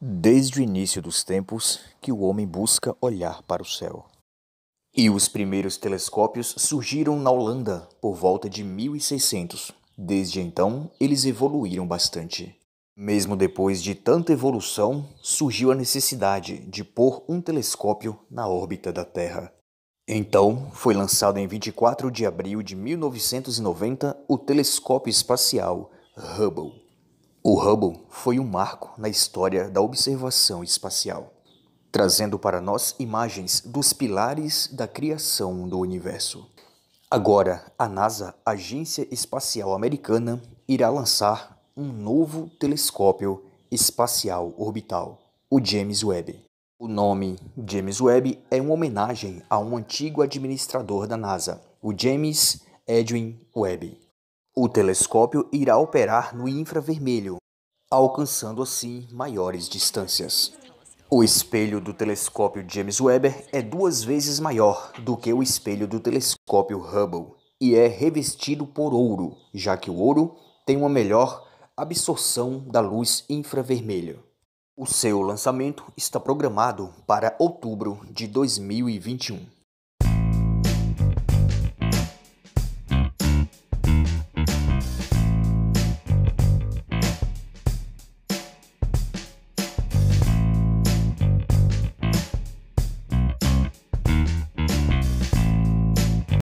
Desde o início dos tempos que o homem busca olhar para o céu. E os primeiros telescópios surgiram na Holanda por volta de 1600. Desde então, eles evoluíram bastante. Mesmo depois de tanta evolução, surgiu a necessidade de pôr um telescópio na órbita da Terra. Então, foi lançado em 24 de abril de 1990 o telescópio espacial Hubble. O Hubble foi um marco na história da observação espacial, trazendo para nós imagens dos pilares da criação do universo. Agora, a NASA, Agência Espacial Americana, irá lançar um novo telescópio espacial orbital, o James Webb. O nome James Webb é uma homenagem a um antigo administrador da NASA, o James Edwin Webb. O telescópio irá operar no infravermelho, alcançando assim maiores distâncias. O espelho do telescópio James Webb é duas vezes maior do que o espelho do telescópio Hubble e é revestido por ouro, já que o ouro tem uma melhor absorção da luz infravermelha. O seu lançamento está programado para outubro de 2021.